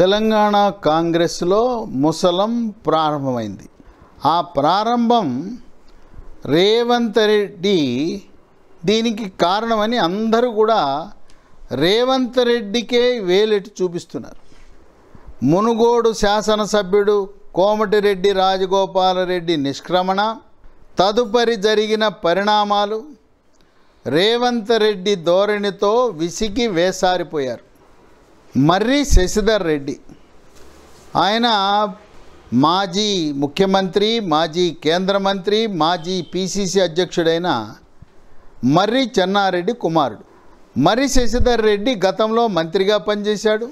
తెలంగాణ కాంగ్రెస్లో ముసలం ప్రారంభమైంది ఆ ప్రారంభం రేవంత్ రెడ్డి దీనికి కారణమని అందరూ కూడా రేవంత్ రెడ్డికే వేలెట్టి చూపిస్తున్నారు మునుగోడు శాసనసభ్యుడు కోమటిరెడ్డి రాజగోపాలరెడ్డి నిష్క్రమణ తదుపరి జరిగిన పరిణామాలు రేవంత్ రెడ్డి ధోరణితో విసిగి వేసారిపోయారు మర్రి శశిధర్ రెడ్డి ఆయన మాజీ ముఖ్యమంత్రి మాజీ కేంద్ర మంత్రి మాజీ పిసిసి అధ్యక్షుడైన మర్రి చెన్నారెడ్డి కుమారుడు మర్రి శశిధర్ రెడ్డి గతంలో మంత్రిగా పనిచేశాడు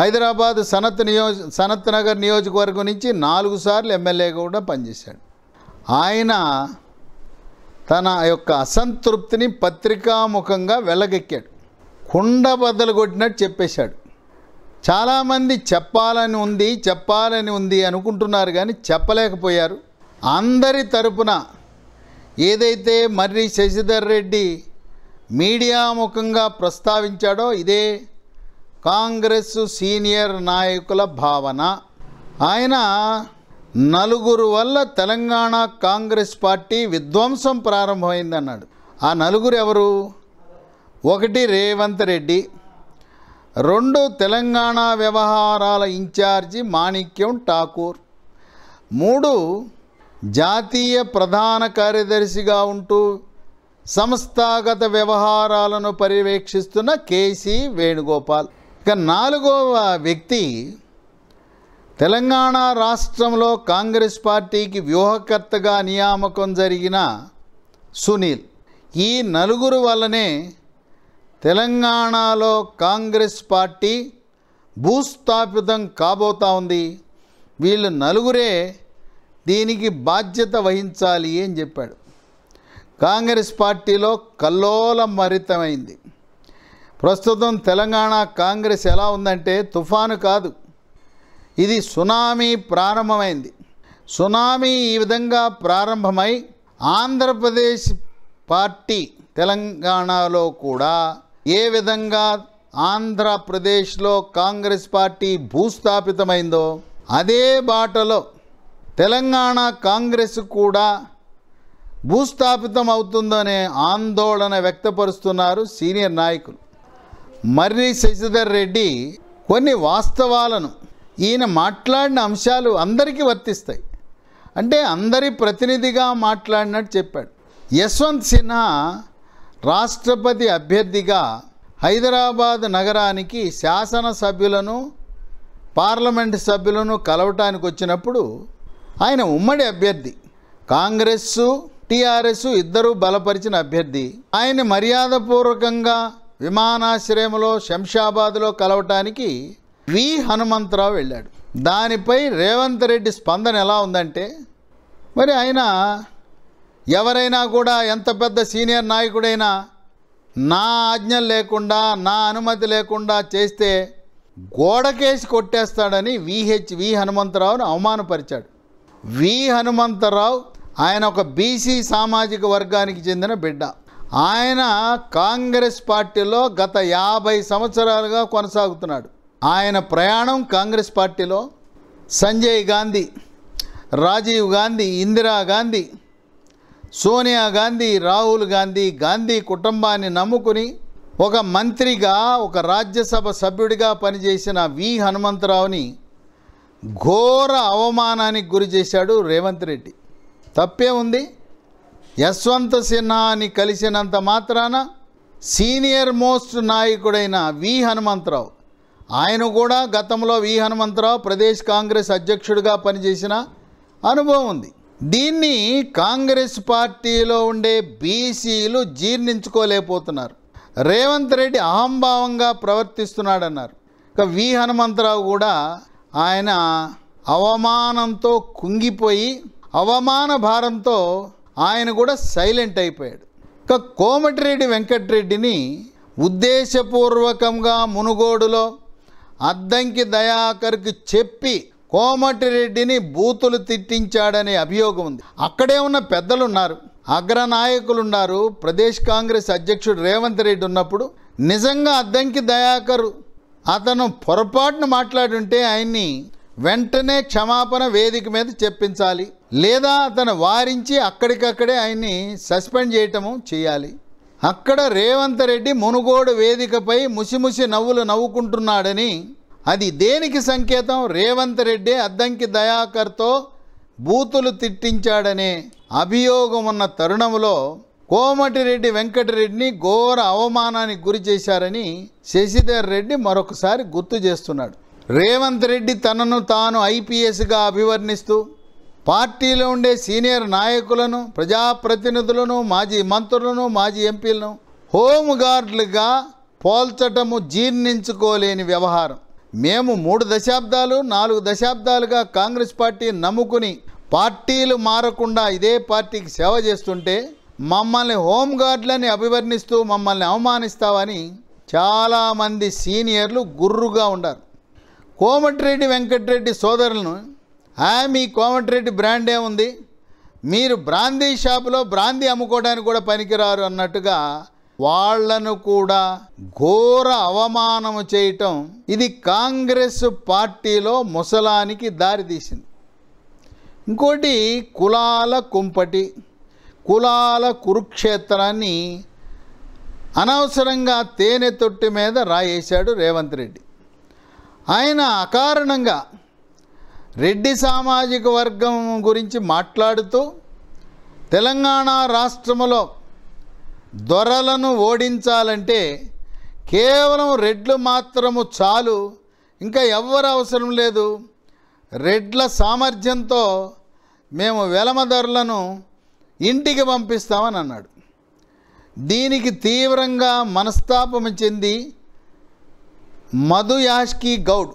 హైదరాబాద్ సనత్ నియోజ సనత్ నగర్ నియోజకవర్గం నుంచి నాలుగు సార్లు ఎమ్మెల్యేగా కూడా పనిచేశాడు ఆయన తన యొక్క అసంతృప్తిని పత్రికాముఖంగా వెళ్ళగెక్కాడు కుండ బద్దలు కొట్టినట్టు చెప్పేశాడు చాలామంది చెప్పాలని ఉంది చెప్పాలని ఉంది అనుకుంటున్నారు కానీ చెప్పలేకపోయారు అందరి తరపున ఏదైతే మర్రి శశిధర్ రెడ్డి మీడియా ముఖంగా ప్రస్తావించాడో ఇదే కాంగ్రెస్ సీనియర్ నాయకుల భావన ఆయన నలుగురు వల్ల తెలంగాణ కాంగ్రెస్ పార్టీ విధ్వంసం ప్రారంభమైందన్నాడు ఆ నలుగురు ఎవరు ఒకటి రేవంత్ రెడ్డి రెండు తెలంగాణ వ్యవహారాల ఇన్ఛార్జి మాణిక్యం ఠాకూర్ మూడు జాతీయ ప్రధాన కార్యదర్శిగా ఉంటూ సంస్థాగత వ్యవహారాలను పర్యవేక్షిస్తున్న కేసీ వేణుగోపాల్ ఇక నాలుగవ వ్యక్తి తెలంగాణ రాష్ట్రంలో కాంగ్రెస్ పార్టీకి వ్యూహకర్తగా నియామకం జరిగిన సునీల్ ఈ నలుగురు వల్లనే తెలంగాణలో కాంగ్రెస్ పార్టీ భూస్థాపితం కాబోతా ఉంది వీళ్ళు నలుగురే దీనికి బాధ్యత వహించాలి అని చెప్పాడు కాంగ్రెస్ పార్టీలో కల్లోల మరితమైంది ప్రస్తుతం తెలంగాణ కాంగ్రెస్ ఎలా ఉందంటే తుఫాను కాదు ఇది సునామీ ప్రారంభమైంది సునామీ ఈ విధంగా ప్రారంభమై ఆంధ్రప్రదేశ్ పార్టీ తెలంగాణలో కూడా ఏ విధంగా ఆంధ్రప్రదేశ్లో కాంగ్రెస్ పార్టీ భూస్థాపితమైందో అదే బాటలో తెలంగాణ కాంగ్రెస్ కూడా భూస్థాపితం అవుతుందనే ఆందోళన వ్యక్తపరుస్తున్నారు సీనియర్ నాయకులు మర్రి శశిధర్ రెడ్డి కొన్ని వాస్తవాలను ఈయన మాట్లాడిన అంశాలు అందరికీ వర్తిస్తాయి అంటే అందరి ప్రతినిధిగా మాట్లాడినట్టు చెప్పాడు యశ్వంత్ సిన్హా రాష్ట్రపతి అభ్యర్థిగా హైదరాబాద్ నగరానికి శాసనసభ్యులను పార్లమెంట్ సభ్యులను కలవటానికి వచ్చినప్పుడు ఆయన ఉమ్మడి అభ్యర్థి కాంగ్రెస్ టీఆర్ఎస్ ఇద్దరు బలపరిచిన అభ్యర్థి ఆయన మర్యాదపూర్వకంగా విమానాశ్రయంలో శంషాబాద్లో కలవటానికి వి హనుమంతరావు వెళ్ళాడు దానిపై రేవంత్ రెడ్డి స్పందన ఎలా ఉందంటే మరి ఆయన ఎవరైనా కూడా ఎంత పెద్ద సీనియర్ నాయకుడైనా నా ఆజ్ఞ లేకుండా నా అనుమతి లేకుండా చేస్తే గోడకేసి కొట్టేస్తాడని విహెచ్ వి హనుమంతరావును అవమానపరిచాడు వి హనుమంతరావు ఆయన ఒక బీసీ సామాజిక వర్గానికి చెందిన బిడ్డ ఆయన కాంగ్రెస్ పార్టీలో గత యాభై సంవత్సరాలుగా కొనసాగుతున్నాడు ఆయన ప్రయాణం కాంగ్రెస్ పార్టీలో సంజయ్ గాంధీ రాజీవ్ గాంధీ ఇందిరా గాంధీ సోనియా గాంధీ రాహుల్ గాంధీ గాంధీ కుటుంబాన్ని నమ్ముకుని ఒక మంత్రిగా ఒక రాజ్యసభ సభ్యుడిగా పనిచేసిన వి హనుమంతరావుని ఘోర అవమానానికి గురి చేశాడు రేవంత్ రెడ్డి తప్పే ఉంది యశ్వంత్ సిన్హాని కలిసినంత మాత్రాన సీనియర్ మోస్ట్ నాయకుడైన వి హనుమంతరావు ఆయన కూడా గతంలో వి హనుమంతరావు ప్రదేశ్ కాంగ్రెస్ అధ్యక్షుడిగా పనిచేసిన అనుభవం ఉంది దీన్ని కాంగ్రెస్ పార్టీలో ఉండే బీసీలు జీర్ణించుకోలేకపోతున్నారు రేవంత్ రెడ్డి అహంభావంగా ప్రవర్తిస్తున్నాడన్నారు ఇక వి హనుమంతరావు కూడా ఆయన అవమానంతో కుంగిపోయి అవమాన భారంతో ఆయన కూడా సైలెంట్ అయిపోయాడు ఇక కోమటిరెడ్డి వెంకటరెడ్డిని ఉద్దేశపూర్వకంగా మునుగోడులో అద్దంకి దయాకర్కి చెప్పి కోమటిరెడ్డిని బూతులు తిట్టించాడనే అభియోగం ఉంది అక్కడే ఉన్న పెద్దలు ఉన్నారు నాయకులు ఉన్నారు ప్రదేశ్ కాంగ్రెస్ అధ్యక్షుడు రేవంత్ రెడ్డి ఉన్నప్పుడు నిజంగా అద్దంకి దయాకరు అతను పొరపాటును మాట్లాడుంటే ఆయన్ని వెంటనే క్షమాపణ వేదిక మీద చెప్పించాలి లేదా అతను వారించి అక్కడికక్కడే ఆయన్ని సస్పెండ్ చేయటము చేయాలి అక్కడ రేవంత్ రెడ్డి మునుగోడు వేదికపై ముసిముసి నవ్వులు నవ్వుకుంటున్నాడని అది దేనికి సంకేతం రేవంత్ రెడ్డి అద్దంకి దయాకర్తో బూతులు తిట్టించాడనే అభియోగం ఉన్న తరుణంలో కోమటిరెడ్డి వెంకటరెడ్డిని ఘోర అవమానానికి గురి చేశారని శశిధర్ రెడ్డి మరొకసారి గుర్తు చేస్తున్నాడు రేవంత్ రెడ్డి తనను తాను ఐపీఎస్గా అభివర్ణిస్తూ పార్టీలో ఉండే సీనియర్ నాయకులను ప్రజాప్రతినిధులను మాజీ మంత్రులను మాజీ ఎంపీలను హోంగార్డులుగా పోల్చటము జీర్ణించుకోలేని వ్యవహారం మేము మూడు దశాబ్దాలు నాలుగు దశాబ్దాలుగా కాంగ్రెస్ పార్టీ నమ్ముకుని పార్టీలు మారకుండా ఇదే పార్టీకి సేవ చేస్తుంటే మమ్మల్ని హోంగార్డులని అభివర్ణిస్తూ మమ్మల్ని అవమానిస్తావని చాలామంది సీనియర్లు గుర్రుగా ఉన్నారు కోమటిరెడ్డి వెంకటరెడ్డి సోదరులను ఆ మీ కోమటిరెడ్డి బ్రాండ్ ఏముంది మీరు బ్రాందీ షాపులో బ్రాందీ అమ్ముకోవడానికి కూడా పనికిరారు అన్నట్టుగా వాళ్లను కూడా ఘోర అవమానము చేయటం ఇది కాంగ్రెస్ పార్టీలో ముసలానికి దారితీసింది ఇంకోటి కులాల కుంపటి కులాల కురుక్షేత్రాన్ని అనవసరంగా తేనె తొట్టి మీద రాయేశాడు రేవంత్ రెడ్డి ఆయన అకారణంగా రెడ్డి సామాజిక వర్గం గురించి మాట్లాడుతూ తెలంగాణ రాష్ట్రములో దొరలను ఓడించాలంటే కేవలం రెడ్లు మాత్రము చాలు ఇంకా ఎవ్వరు అవసరం లేదు రెడ్ల సామర్థ్యంతో మేము వెలమ ధరలను ఇంటికి పంపిస్తామని అన్నాడు దీనికి తీవ్రంగా మనస్తాపం చెంది మధు యాష్కి గౌడ్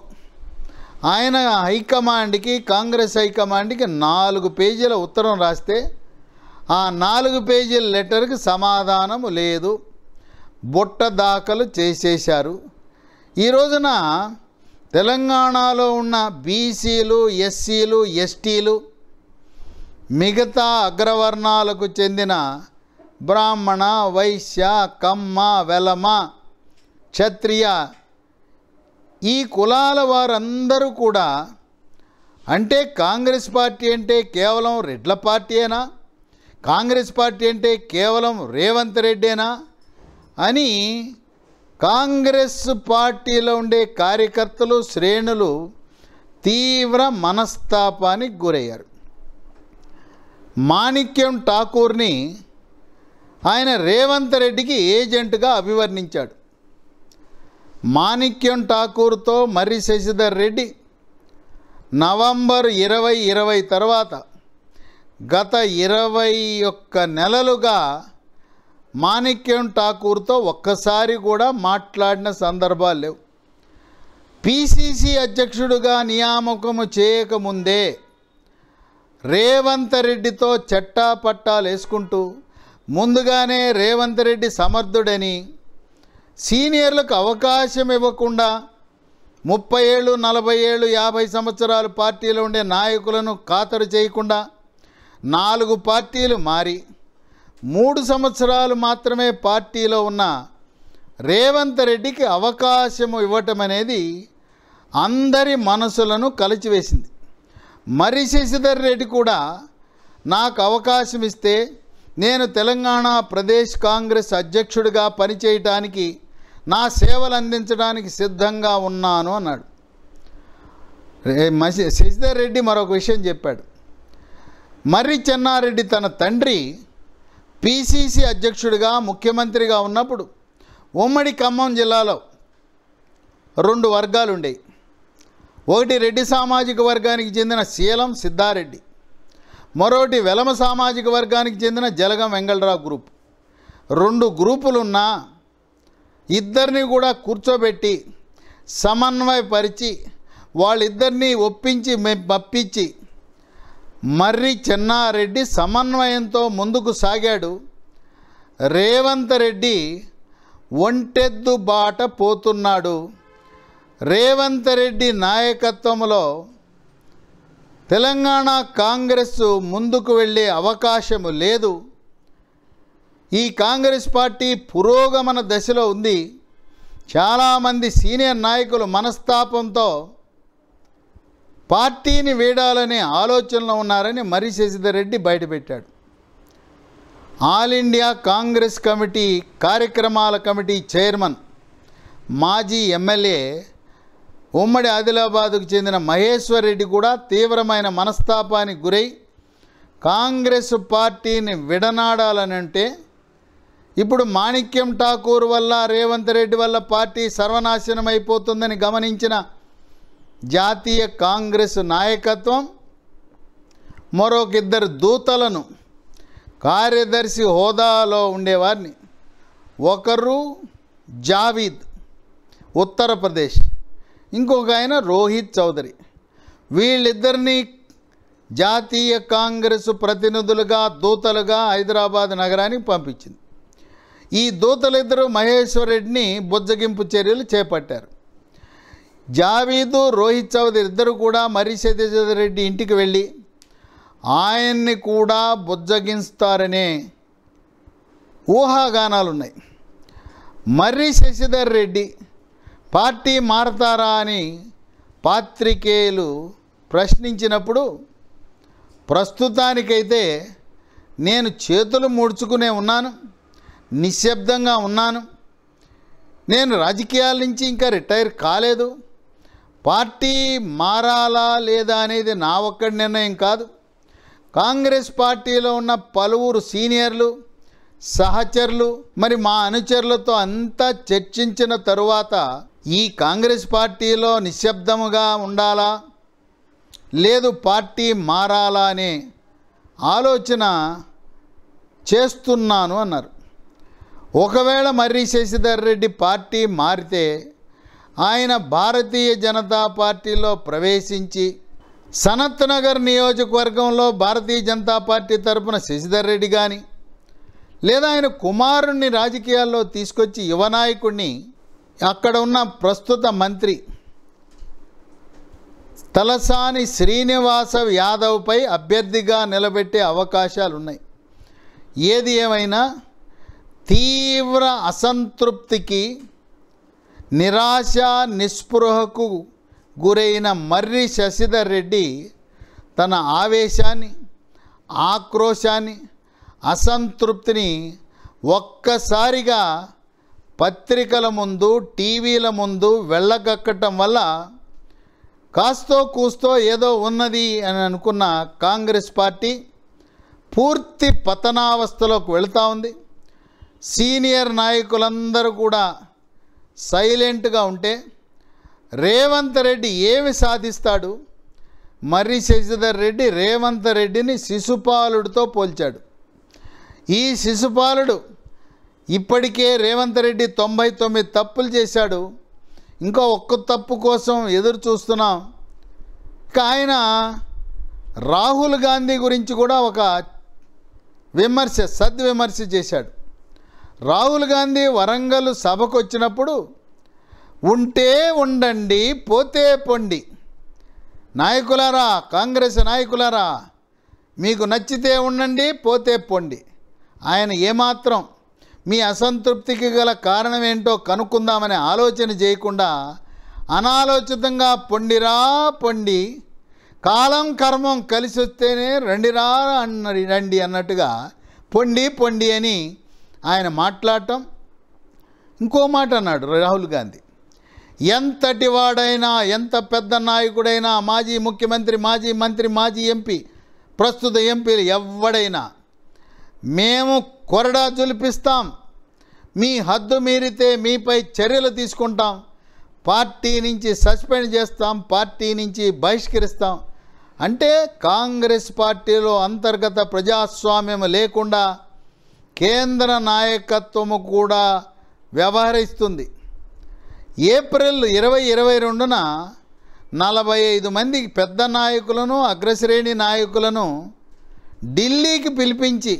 ఆయన హైకమాండ్కి కాంగ్రెస్ హైకమాండ్కి నాలుగు పేజీల ఉత్తరం రాస్తే ఆ నాలుగు పేజీల లెటర్కి సమాధానము లేదు బుట్ట దాఖలు చేసేశారు ఈ రోజున తెలంగాణలో ఉన్న బీసీలు ఎస్సీలు ఎస్టీలు మిగతా అగ్రవర్ణాలకు చెందిన బ్రాహ్మణ వైశ్య కమ్మ వెలమ క్షత్రియ ఈ కులాల వారందరూ కూడా అంటే కాంగ్రెస్ పార్టీ అంటే కేవలం రెడ్ల పార్టీయేనా కాంగ్రెస్ పార్టీ అంటే కేవలం రేవంత్ రెడ్డేనా అని కాంగ్రెస్ పార్టీలో ఉండే కార్యకర్తలు శ్రేణులు తీవ్ర మనస్తాపానికి గురయ్యారు మాణిక్యం ఠాకూర్ని ఆయన రేవంత్ రెడ్డికి ఏజెంట్గా అభివర్ణించాడు మాణిక్యం ఠాకూర్తో మర్రి శశిధర్ రెడ్డి నవంబర్ ఇరవై ఇరవై తర్వాత గత ఇరవై ఒక్క నెలలుగా మాణిక్యం ఠాకూర్తో ఒక్కసారి కూడా మాట్లాడిన సందర్భాలు లేవు పిసిసి అధ్యక్షుడిగా నియామకము చేయకముందే రేవంత్ రెడ్డితో చట్టాపట్టాలు వేసుకుంటూ ముందుగానే రేవంత్ రెడ్డి సమర్థుడని సీనియర్లకు అవకాశం ఇవ్వకుండా ముప్పై ఏళ్ళు నలభై ఏళ్ళు యాభై సంవత్సరాలు పార్టీలో ఉండే నాయకులను ఖాతరు చేయకుండా నాలుగు పార్టీలు మారి మూడు సంవత్సరాలు మాత్రమే పార్టీలో ఉన్న రేవంత్ రెడ్డికి అవకాశము ఇవ్వటం అనేది అందరి మనసులను కలిచివేసింది మరి శశిధర్ రెడ్డి కూడా నాకు అవకాశం ఇస్తే నేను తెలంగాణ ప్రదేశ్ కాంగ్రెస్ అధ్యక్షుడిగా పనిచేయటానికి నా సేవలు అందించడానికి సిద్ధంగా ఉన్నాను అన్నాడు శశిధర్ రెడ్డి మరొక విషయం చెప్పాడు మర్రి చెన్నారెడ్డి తన తండ్రి పిసిసి అధ్యక్షుడిగా ముఖ్యమంత్రిగా ఉన్నప్పుడు ఉమ్మడి ఖమ్మం జిల్లాలో రెండు వర్గాలు ఉండేవి ఒకటి రెడ్డి సామాజిక వర్గానికి చెందిన శీలం సిద్ధారెడ్డి మరోటి వెలమ సామాజిక వర్గానికి చెందిన జలగం వెంగళరావు గ్రూప్ రెండు గ్రూపులున్నా ఇద్దరిని కూడా కూర్చోబెట్టి సమన్వయపరిచి వాళ్ళిద్దరినీ ఒప్పించి మెప్పించి మర్రి చెన్నారెడ్డి సమన్వయంతో ముందుకు సాగాడు రేవంత్ రెడ్డి ఒంటెద్దు బాట పోతున్నాడు రేవంత్ రెడ్డి నాయకత్వంలో తెలంగాణ కాంగ్రెస్ ముందుకు వెళ్ళే అవకాశము లేదు ఈ కాంగ్రెస్ పార్టీ పురోగమన దశలో ఉంది చాలామంది సీనియర్ నాయకులు మనస్తాపంతో పార్టీని వీడాలనే ఆలోచనలో ఉన్నారని మర్రి శశిధర్ రెడ్డి బయటపెట్టాడు ఆల్ ఇండియా కాంగ్రెస్ కమిటీ కార్యక్రమాల కమిటీ చైర్మన్ మాజీ ఎమ్మెల్యే ఉమ్మడి ఆదిలాబాద్కు చెందిన మహేశ్వర్ రెడ్డి కూడా తీవ్రమైన మనస్తాపానికి గురై కాంగ్రెస్ పార్టీని విడనాడాలనంటే ఇప్పుడు మాణిక్యం ఠాకూర్ వల్ల రేవంత్ రెడ్డి వల్ల పార్టీ సర్వనాశనం అయిపోతుందని గమనించిన జాతీయ కాంగ్రెస్ నాయకత్వం మరొకిద్దరు దూతలను కార్యదర్శి హోదాలో ఉండేవారిని ఒకరు జావీద్ ఉత్తరప్రదేశ్ ఇంకొక ఆయన రోహిత్ చౌదరి వీళ్ళిద్దరినీ జాతీయ కాంగ్రెస్ ప్రతినిధులుగా దూతలుగా హైదరాబాద్ నగరానికి పంపించింది ఈ దూతలిద్దరూ మహేశ్వర్ రెడ్డిని బుజ్జగింపు చర్యలు చేపట్టారు జావీదు రోహిత్ చౌదరి ఇద్దరు కూడా మరి సత్యజరెడ్డి రెడ్డి ఇంటికి వెళ్ళి ఆయన్ని కూడా బుజ్జగించుతారనే ఉన్నాయి మర్రి శశిధర్ రెడ్డి పార్టీ మారతారా అని పాత్రికేయులు ప్రశ్నించినప్పుడు ప్రస్తుతానికైతే నేను చేతులు ముడుచుకునే ఉన్నాను నిశ్శబ్దంగా ఉన్నాను నేను రాజకీయాల నుంచి ఇంకా రిటైర్ కాలేదు పార్టీ మారాలా లేదా అనేది నా ఒక్కడి నిర్ణయం కాదు కాంగ్రెస్ పార్టీలో ఉన్న పలువురు సీనియర్లు సహచరులు మరి మా అనుచరులతో అంతా చర్చించిన తరువాత ఈ కాంగ్రెస్ పార్టీలో నిశ్శబ్దముగా ఉండాలా లేదు పార్టీ మారాలా అనే ఆలోచన చేస్తున్నాను అన్నారు ఒకవేళ మర్రి శశిధర్ రెడ్డి పార్టీ మారితే ఆయన భారతీయ జనతా పార్టీలో ప్రవేశించి సనత్ నగర్ నియోజకవర్గంలో భారతీయ జనతా పార్టీ తరఫున శశిధర్ రెడ్డి కానీ లేదా ఆయన కుమారుణ్ణి రాజకీయాల్లో తీసుకొచ్చి యువనాయకుడిని అక్కడ ఉన్న ప్రస్తుత మంత్రి తలసాని శ్రీనివాస యాదవ్పై అభ్యర్థిగా నిలబెట్టే అవకాశాలున్నాయి ఏది ఏమైనా తీవ్ర అసంతృప్తికి నిరాశ నిస్పృహకు గురైన మర్రి శశిధర్ రెడ్డి తన ఆవేశాన్ని ఆక్రోశాన్ని అసంతృప్తిని ఒక్కసారిగా పత్రికల ముందు టీవీల ముందు వెళ్ళగక్కటం వల్ల కాస్తో కూస్తో ఏదో ఉన్నది అని అనుకున్న కాంగ్రెస్ పార్టీ పూర్తి పతనావస్థలోకి వెళుతూ ఉంది సీనియర్ నాయకులందరూ కూడా సైలెంట్గా ఉంటే రేవంత్ రెడ్డి ఏమి సాధిస్తాడు మర్రి శశిధర్ రెడ్డి రేవంత్ రెడ్డిని శిశుపాలుడితో పోల్చాడు ఈ శిశుపాలుడు ఇప్పటికే రేవంత్ రెడ్డి తొంభై తొమ్మిది తప్పులు చేశాడు ఇంకా ఒక్క తప్పు కోసం ఎదురు చూస్తున్నాం ఇక ఆయన రాహుల్ గాంధీ గురించి కూడా ఒక విమర్శ సద్విమర్శ చేశాడు రాహుల్ గాంధీ వరంగల్ సభకు వచ్చినప్పుడు ఉంటే ఉండండి పోతే పొండి నాయకులారా కాంగ్రెస్ నాయకులారా మీకు నచ్చితే ఉండండి పోతే పొండి ఆయన ఏమాత్రం మీ అసంతృప్తికి గల కారణం ఏంటో కనుక్కుందామనే ఆలోచన చేయకుండా అనాలోచితంగా పొండిరా పొండి కాలం కర్మం కలిసి వస్తేనే రండిరా అన్న రండి అన్నట్టుగా పొండి పొండి అని ఆయన మాట్లాడటం ఇంకో మాట అన్నాడు రాహుల్ గాంధీ ఎంతటి వాడైనా ఎంత పెద్ద నాయకుడైనా మాజీ ముఖ్యమంత్రి మాజీ మంత్రి మాజీ ఎంపీ ప్రస్తుత ఎంపీలు ఎవడైనా మేము కొరడా జులిపిస్తాం మీ హద్దు మీరితే మీపై చర్యలు తీసుకుంటాం పార్టీ నుంచి సస్పెండ్ చేస్తాం పార్టీ నుంచి బహిష్కరిస్తాం అంటే కాంగ్రెస్ పార్టీలో అంతర్గత ప్రజాస్వామ్యం లేకుండా కేంద్ర నాయకత్వము కూడా వ్యవహరిస్తుంది ఏప్రిల్ ఇరవై ఇరవై రెండున నలభై ఐదు మంది పెద్ద నాయకులను అగ్రశ్రేణి నాయకులను ఢిల్లీకి పిలిపించి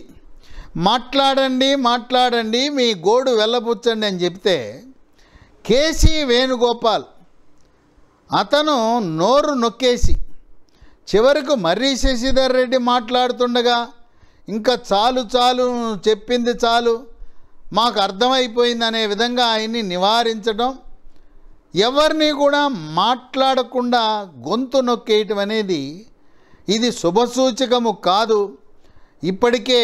మాట్లాడండి మాట్లాడండి మీ గోడు వెళ్ళబుచ్చండి అని చెప్తే కేసీ వేణుగోపాల్ అతను నోరు నొక్కేసి చివరకు మర్రి శశిధర్ రెడ్డి మాట్లాడుతుండగా ఇంకా చాలు చాలు చెప్పింది చాలు మాకు అర్థమైపోయింది అనే విధంగా ఆయన్ని నివారించడం ఎవరిని కూడా మాట్లాడకుండా గొంతు నొక్కేయటం అనేది ఇది శుభసూచకము కాదు ఇప్పటికే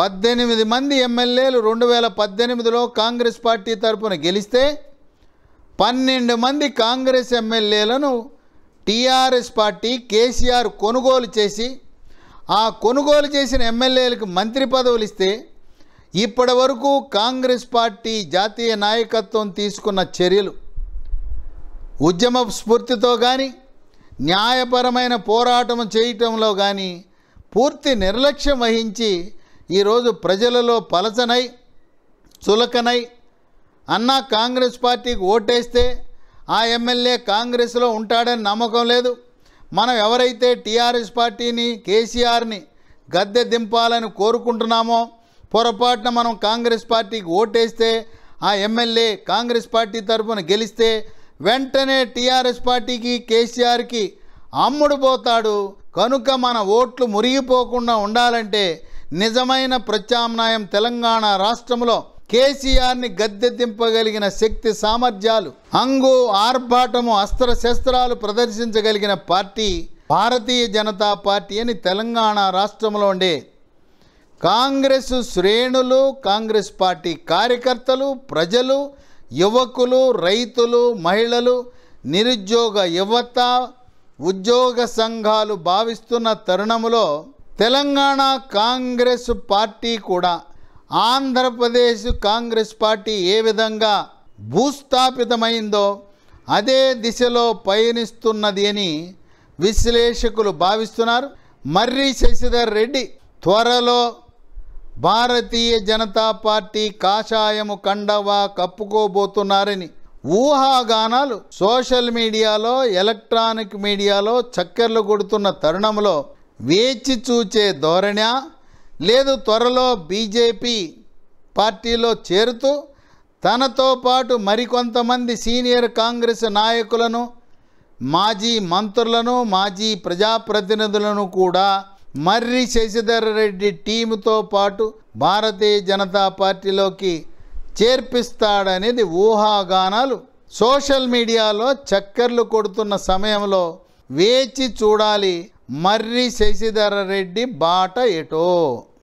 పద్దెనిమిది మంది ఎమ్మెల్యేలు రెండు వేల పద్దెనిమిదిలో కాంగ్రెస్ పార్టీ తరపున గెలిస్తే పన్నెండు మంది కాంగ్రెస్ ఎమ్మెల్యేలను టీఆర్ఎస్ పార్టీ కేసీఆర్ కొనుగోలు చేసి ఆ కొనుగోలు చేసిన ఎమ్మెల్యేలకు మంత్రి పదవులు ఇస్తే ఇప్పటి వరకు కాంగ్రెస్ పార్టీ జాతీయ నాయకత్వం తీసుకున్న చర్యలు ఉద్యమ స్ఫూర్తితో కానీ న్యాయపరమైన పోరాటం చేయటంలో కానీ పూర్తి నిర్లక్ష్యం వహించి ఈరోజు ప్రజలలో పలచనై చులకనై అన్నా కాంగ్రెస్ పార్టీకి ఓటేస్తే ఆ ఎమ్మెల్యే కాంగ్రెస్లో ఉంటాడని నమ్మకం లేదు మనం ఎవరైతే టీఆర్ఎస్ పార్టీని కేసీఆర్ని గద్దె దింపాలని కోరుకుంటున్నామో పొరపాటున మనం కాంగ్రెస్ పార్టీకి ఓటేస్తే ఆ ఎమ్మెల్యే కాంగ్రెస్ పార్టీ తరఫున గెలిస్తే వెంటనే టీఆర్ఎస్ పార్టీకి కేసీఆర్కి అమ్ముడు పోతాడు కనుక మన ఓట్లు మురిగిపోకుండా ఉండాలంటే నిజమైన ప్రత్యామ్నాయం తెలంగాణ రాష్ట్రంలో కేసీఆర్ని గద్దె శక్తి సామర్థ్యాలు అంగు ఆర్భాటము అస్త్ర శస్త్రాలు ప్రదర్శించగలిగిన పార్టీ భారతీయ జనతా పార్టీ అని తెలంగాణ రాష్ట్రంలో ఉండే కాంగ్రెస్ శ్రేణులు కాంగ్రెస్ పార్టీ కార్యకర్తలు ప్రజలు యువకులు రైతులు మహిళలు నిరుద్యోగ యువత ఉద్యోగ సంఘాలు భావిస్తున్న తరుణంలో తెలంగాణ కాంగ్రెస్ పార్టీ కూడా ఆంధ్రప్రదేశ్ కాంగ్రెస్ పార్టీ ఏ విధంగా భూస్థాపితమైందో అదే దిశలో పయనిస్తున్నది అని విశ్లేషకులు భావిస్తున్నారు మర్రి శశిధర్ రెడ్డి త్వరలో భారతీయ జనతా పార్టీ కాషాయము కండవా కప్పుకోబోతున్నారని ఊహాగానాలు సోషల్ మీడియాలో ఎలక్ట్రానిక్ మీడియాలో చక్కెర్లు కొడుతున్న తరుణంలో వేచి చూచే ధోరణి లేదు త్వరలో బీజేపీ పార్టీలో చేరుతూ తనతో పాటు మరికొంతమంది సీనియర్ కాంగ్రెస్ నాయకులను మాజీ మంత్రులను మాజీ ప్రజాప్రతినిధులను కూడా మర్రి శశిధర్ రెడ్డి టీముతో పాటు భారతీయ జనతా పార్టీలోకి చేర్పిస్తాడనేది ఊహాగానాలు సోషల్ మీడియాలో చక్కర్లు కొడుతున్న సమయంలో వేచి చూడాలి ಮರ್ರಿ ಶಶಿಧರ ರೆಡ್ಡಿ ಬಾಟ ಎಟೋ